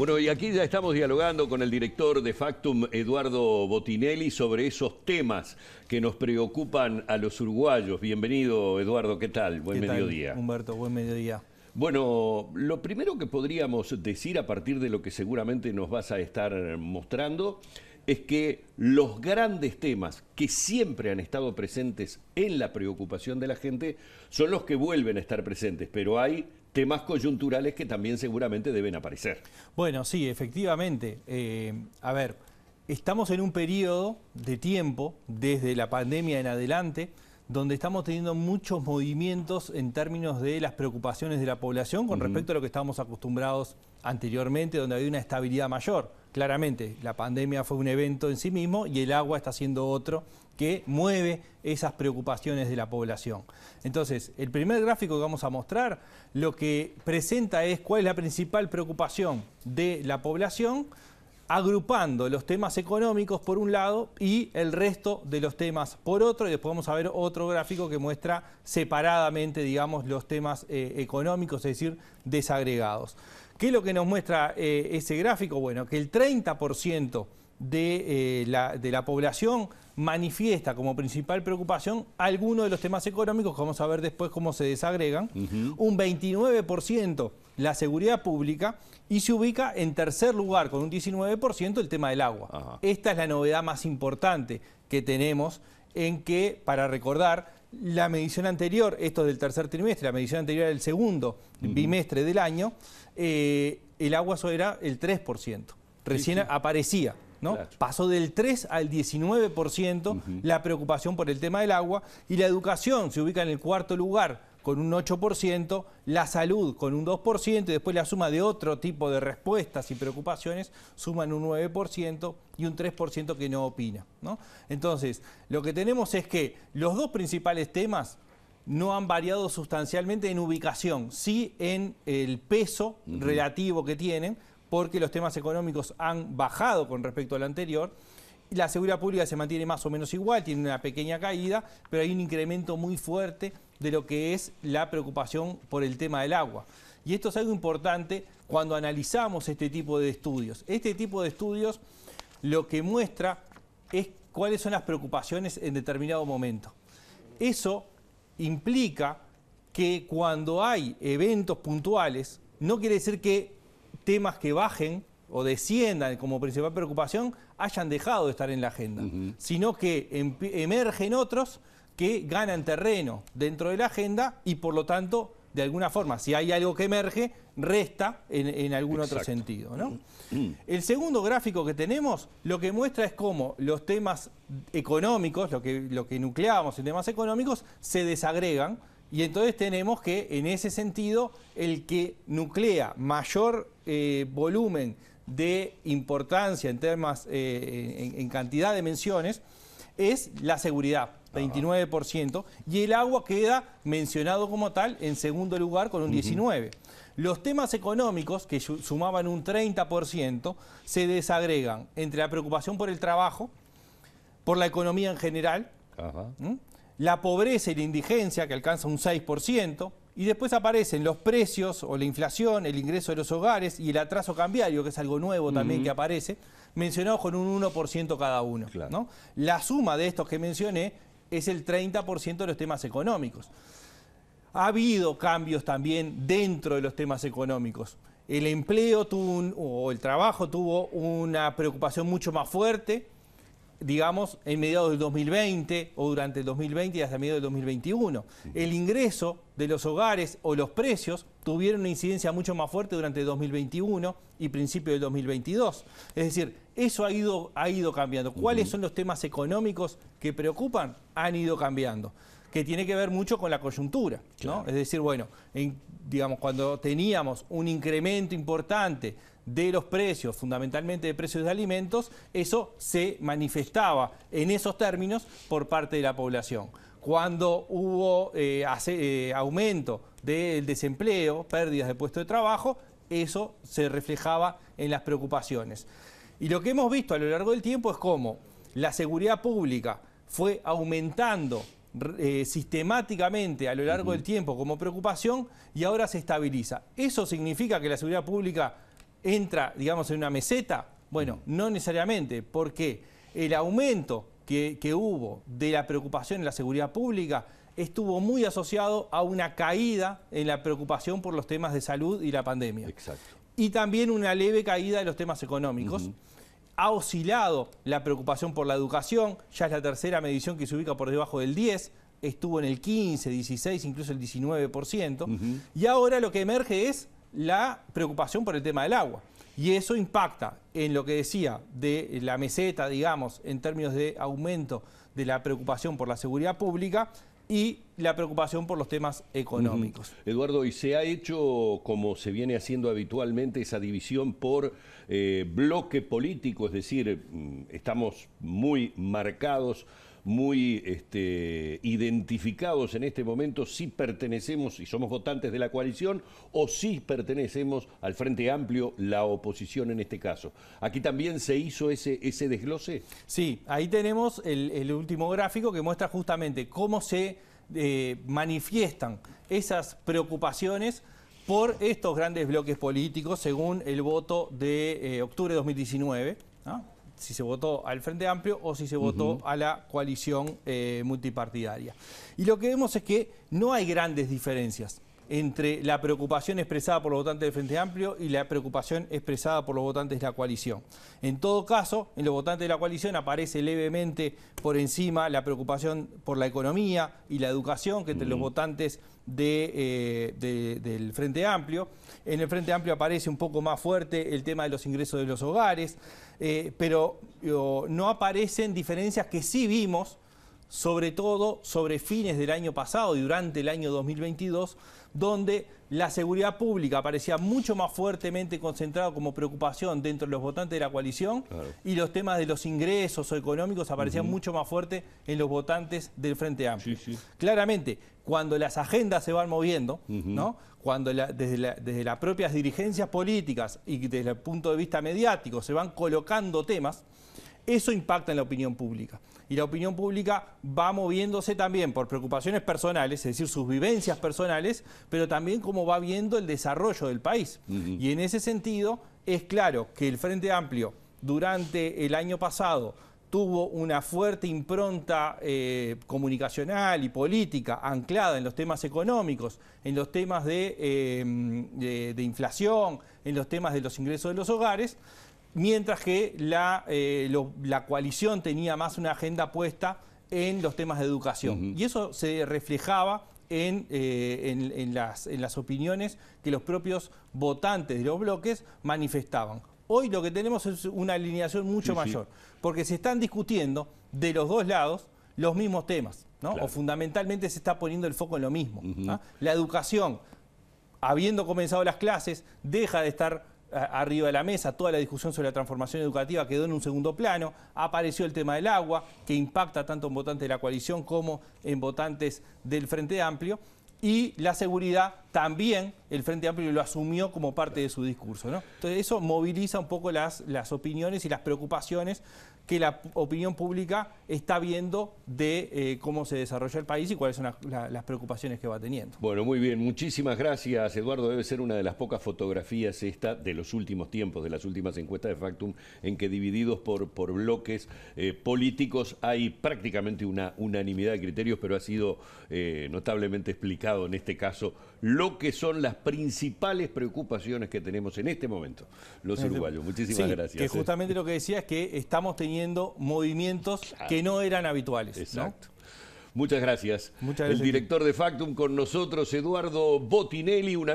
Bueno, y aquí ya estamos dialogando con el director de Factum, Eduardo Botinelli, sobre esos temas que nos preocupan a los uruguayos. Bienvenido, Eduardo, ¿qué tal? Buen mediodía. Humberto, buen mediodía. Bueno, lo primero que podríamos decir a partir de lo que seguramente nos vas a estar mostrando es que los grandes temas que siempre han estado presentes en la preocupación de la gente son los que vuelven a estar presentes, pero hay temas coyunturales que también seguramente deben aparecer. Bueno, sí, efectivamente. Eh, a ver, estamos en un periodo de tiempo, desde la pandemia en adelante, donde estamos teniendo muchos movimientos en términos de las preocupaciones de la población con respecto a lo que estábamos acostumbrados anteriormente, donde había una estabilidad mayor. Claramente, la pandemia fue un evento en sí mismo y el agua está siendo otro que mueve esas preocupaciones de la población. Entonces, el primer gráfico que vamos a mostrar lo que presenta es cuál es la principal preocupación de la población agrupando los temas económicos por un lado y el resto de los temas por otro. Y después vamos a ver otro gráfico que muestra separadamente, digamos, los temas eh, económicos, es decir, desagregados. ¿Qué es lo que nos muestra eh, ese gráfico? Bueno, que el 30% eh, de, la, población manifiesta como principal preocupación alguno de los temas económicos, que vamos a ver después cómo se desagregan. Un 29% la seguridad pública y se ubica en tercer lugar con un 19% el tema del agua. Esta es la novedad más importante que tenemos en que, para recordar, la medición anterior, esto es del tercer trimestre, la medición anterior del segundo bimestre del año, eh, el agua solo era el 3%. Recién aparecía. ¿no? Pasó del 3 al 19% la preocupación por el tema del agua y la educación se ubica en el cuarto lugar con un 8%, la salud con un 2% y después la suma de otro tipo de respuestas y preocupaciones suman un 9% y un 3% que no opina. ¿no? Entonces, lo que tenemos es que los dos principales temas no han variado sustancialmente en ubicación, sí en el peso relativo que tienen, porque los temas económicos han bajado con respecto al anterior. La seguridad pública se mantiene más o menos igual, tiene una pequeña caída, pero hay un incremento muy fuerte de lo que es la preocupación por el tema del agua. Y esto es algo importante cuando analizamos este tipo de estudios. Este tipo de estudios lo que muestra es cuáles son las preocupaciones en determinado momento. Eso implica que cuando hay eventos puntuales, no quiere decir que temas que bajen o desciendan como principal preocupación hayan dejado de estar en la agenda, sino que em, emergen otros que ganan terreno dentro de la agenda y por lo tanto, de alguna forma, si hay algo que emerge, resta en, algún otro sentido. Mm. El segundo gráfico que tenemos lo que muestra es cómo los temas económicos, lo que, lo que nucleamos en temas económicos, se desagregan y entonces tenemos que, en ese sentido, el que nuclea mayor eh, volumen de importancia en temas, eh, en cantidad de menciones, es la seguridad. 29%, y el agua queda mencionado como tal en segundo lugar con un 19%. Los temas económicos, que sumaban un 30%, se desagregan entre la preocupación por el trabajo, por la economía en general, la pobreza y la indigencia, que alcanza un 6%, y después aparecen los precios o la inflación, el ingreso de los hogares y el atraso cambiario, que es algo nuevo también que aparece mencionados con un 1% cada uno. La suma de estos que mencioné es el 30% de los temas económicos. Ha habido cambios también dentro de los temas económicos. El empleo tuvo o el trabajo tuvo una preocupación mucho más fuerte, digamos, en mediados del 2020 o durante el 2020 y hasta mediados del 2021. El ingreso de los hogares o los precios tuvieron una incidencia mucho más fuerte durante 2021 y principio del 2022. Es decir, eso ha ido, ha ido cambiando. ¿Cuáles son los temas económicos que preocupan? Han ido cambiando que tiene que ver mucho con la coyuntura, Es decir, bueno, digamos, cuando teníamos un incremento importante de los precios, fundamentalmente de precios de alimentos, eso se manifestaba en esos términos por parte de la población cuando hubo eh, eh, aumento del desempleo, pérdidas de puestos de trabajo, eso se reflejaba en las preocupaciones. Y lo que hemos visto a lo largo del tiempo es cómo la seguridad pública fue aumentando eh, sistemáticamente a lo largo del tiempo como preocupación y ahora se estabiliza. ¿Eso significa que la seguridad pública entra, digamos, en una meseta? Bueno, no necesariamente, porque el aumento que, hubo de la preocupación en la seguridad pública estuvo muy asociado a una caída en la preocupación por los temas de salud y la pandemia. Exacto. Y también una leve caída de los temas económicos. Ha oscilado la preocupación por la educación, ya es la tercera medición que se ubica por debajo del 10, estuvo en el 15, 16, incluso el 19%. Y ahora lo que emerge es la preocupación por el tema del agua. Y eso impacta en lo que decía de la meseta, digamos, en términos de aumento de la preocupación por la seguridad pública y la preocupación por los temas económicos. Eduardo, ¿y se ha hecho, como se viene haciendo habitualmente, esa división por eh, bloque político? Es decir, mm, estamos muy marcados muy este, identificados en este momento si pertenecemos y somos votantes de la coalición o si pertenecemos al Frente Amplio, la oposición en este caso. ¿Aquí también se hizo ese, ese desglose? Sí, ahí tenemos el, último gráfico que muestra justamente cómo se eh, manifiestan esas preocupaciones por estos grandes bloques políticos según el voto de eh, octubre de 2019 si se votó al Frente Amplio o si se votó a la coalición eh, multipartidaria. Y lo que vemos es que no hay grandes diferencias entre la preocupación expresada por los votantes del Frente Amplio y la preocupación expresada por los votantes de la coalición. En todo caso, en los votantes de la coalición aparece levemente por encima la preocupación por la economía y la educación que entre los votantes eh, del Frente Amplio. En el Frente Amplio aparece un poco más fuerte el tema de los ingresos de los hogares, eh, pero no aparecen diferencias que sí vimos sobre todo sobre fines del año pasado y durante el año 2022, donde la seguridad pública aparecía mucho más fuertemente concentrada como preocupación dentro de los votantes de la coalición y los temas de los ingresos o económicos aparecían mucho más fuertes en los votantes del Frente Amplio. Claramente, cuando las agendas se van moviendo, ¿no? cuando desde, desde, las propias dirigencias políticas y desde el punto de vista mediático se van colocando temas, eso impacta en la opinión pública. Y la opinión pública va moviéndose también por preocupaciones personales, es decir, sus vivencias personales, pero también cómo va viendo el desarrollo del país. Y en ese sentido, es claro que el Frente Amplio durante el año pasado tuvo una fuerte impronta eh, comunicacional y política anclada en los temas económicos, en los temas eh, de, inflación, en los temas de los ingresos de los hogares, mientras que la, eh, coalición tenía más una agenda puesta en los temas de educación. Y eso se reflejaba en, las, opiniones que los propios votantes de los bloques manifestaban. Hoy lo que tenemos es una alineación mucho mayor, porque se están discutiendo de los dos lados los mismos temas, O fundamentalmente se está poniendo el foco en lo mismo. ¿ah? La educación, habiendo comenzado las clases, deja de estar arriba de la mesa, toda la discusión sobre la transformación educativa quedó en un segundo plano, apareció el tema del agua, que impacta tanto en votantes de la coalición como en votantes del Frente Amplio, y la seguridad también el Frente Amplio lo asumió como parte de su discurso. ¿no? Entonces eso moviliza un poco las, las opiniones y las preocupaciones que la opinión pública está viendo de eh, cómo se desarrolla el país y cuáles son las preocupaciones que va teniendo. Bueno, muy bien, muchísimas gracias Eduardo. Debe ser una de las pocas fotografías esta de los últimos tiempos, de las últimas encuestas de Factum, en que divididos por, bloques eh, políticos hay prácticamente una unanimidad de criterios, pero ha sido eh, notablemente explicado en este caso lo que son las principales preocupaciones que tenemos en este momento los este, uruguayos. Muchísimas gracias. Que justamente lo que decía es que estamos teniendo movimientos que no eran habituales. Exacto. Muchas gracias. Muchas gracias. El director de Factum con nosotros, Eduardo Botinelli. Una